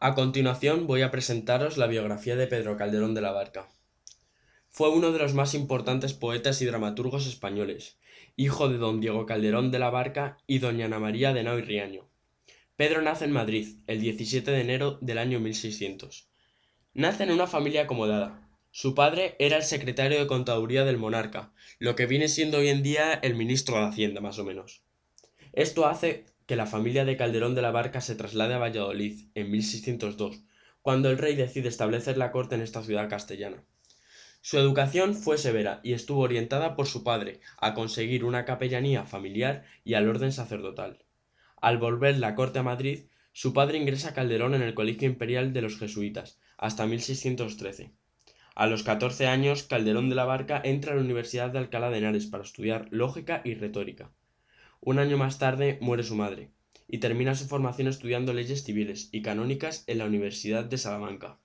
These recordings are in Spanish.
A continuación voy a presentaros la biografía de Pedro Calderón de la Barca. Fue uno de los más importantes poetas y dramaturgos españoles, hijo de don Diego Calderón de la Barca y doña Ana María de Nao y Riaño. Pedro nace en Madrid el 17 de enero del año 1600. Nace en una familia acomodada. Su padre era el secretario de Contaduría del monarca, lo que viene siendo hoy en día el ministro de Hacienda más o menos. Esto hace que la familia de Calderón de la Barca se traslade a Valladolid en 1602, cuando el rey decide establecer la corte en esta ciudad castellana. Su educación fue severa y estuvo orientada por su padre a conseguir una capellanía familiar y al orden sacerdotal. Al volver la corte a Madrid, su padre ingresa a Calderón en el Colegio Imperial de los Jesuitas, hasta 1613. A los 14 años, Calderón de la Barca entra a la Universidad de Alcalá de Henares para estudiar lógica y retórica. Un año más tarde muere su madre, y termina su formación estudiando leyes civiles y canónicas en la Universidad de Salamanca.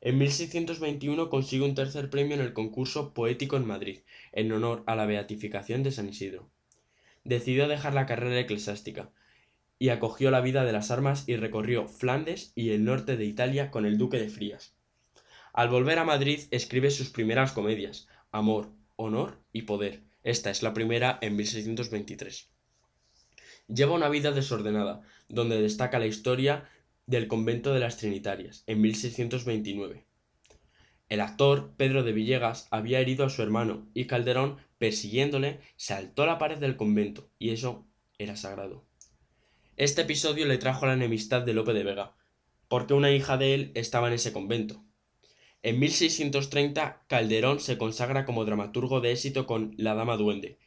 En 1621 consigue un tercer premio en el concurso poético en Madrid, en honor a la beatificación de San Isidro. Decidió dejar la carrera eclesiástica, y acogió la vida de las armas y recorrió Flandes y el norte de Italia con el duque de Frías. Al volver a Madrid escribe sus primeras comedias, Amor, Honor y Poder. Esta es la primera en 1623. Lleva una vida desordenada, donde destaca la historia del convento de las Trinitarias, en 1629. El actor, Pedro de Villegas, había herido a su hermano, y Calderón, persiguiéndole, saltó a la pared del convento, y eso era sagrado. Este episodio le trajo la enemistad de Lope de Vega, porque una hija de él estaba en ese convento. En 1630, Calderón se consagra como dramaturgo de éxito con La Dama Duende,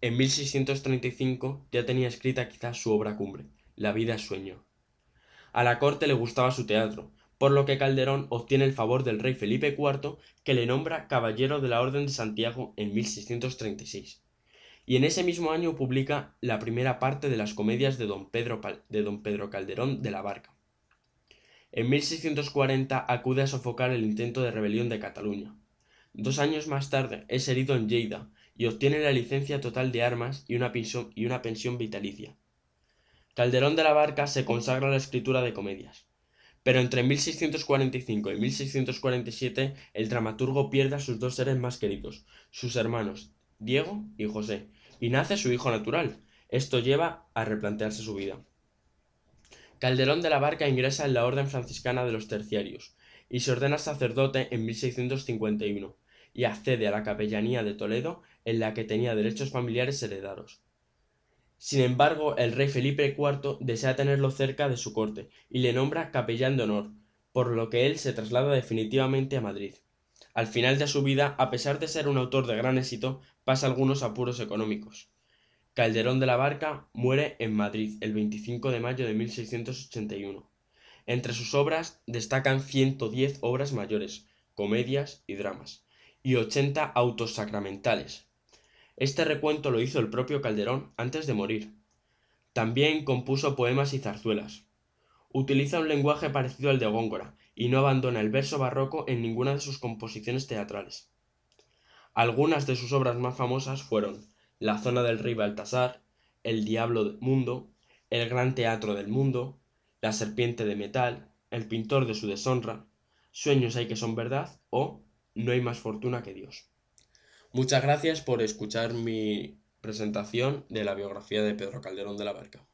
en 1635 ya tenía escrita quizás su obra cumbre, La vida es sueño. A la corte le gustaba su teatro, por lo que Calderón obtiene el favor del rey Felipe IV, que le nombra Caballero de la Orden de Santiago en 1636. Y en ese mismo año publica la primera parte de las comedias de don Pedro, de don Pedro Calderón de la Barca. En 1640 acude a sofocar el intento de rebelión de Cataluña. Dos años más tarde es herido en Lleida, y obtiene la licencia total de armas y una, pensión, vitalicia. Calderón de la Barca se consagra a la escritura de comedias, pero entre 1645 y 1647 el dramaturgo pierde a sus dos seres más queridos, sus hermanos, Diego y José, y nace su hijo natural. Esto lleva a replantearse su vida. Calderón de la Barca ingresa en la Orden Franciscana de los Terciarios y se ordena sacerdote en 1651 y accede a la capellanía de Toledo, en la que tenía derechos familiares heredados. Sin embargo, el rey Felipe IV desea tenerlo cerca de su corte y le nombra capellán de honor, por lo que él se traslada definitivamente a Madrid. Al final de su vida, a pesar de ser un autor de gran éxito, pasa algunos apuros económicos. Calderón de la Barca muere en Madrid el 25 de mayo de 1681. Entre sus obras destacan 110 obras mayores, comedias y dramas y 80 autos sacramentales. Este recuento lo hizo el propio Calderón antes de morir. También compuso poemas y zarzuelas. Utiliza un lenguaje parecido al de Góngora y no abandona el verso barroco en ninguna de sus composiciones teatrales. Algunas de sus obras más famosas fueron La zona del rey Baltasar, El diablo del mundo, El gran teatro del mundo, La serpiente de metal, El pintor de su deshonra, Sueños hay que son verdad o no hay más fortuna que Dios. Muchas gracias por escuchar mi presentación de la biografía de Pedro Calderón de la Barca.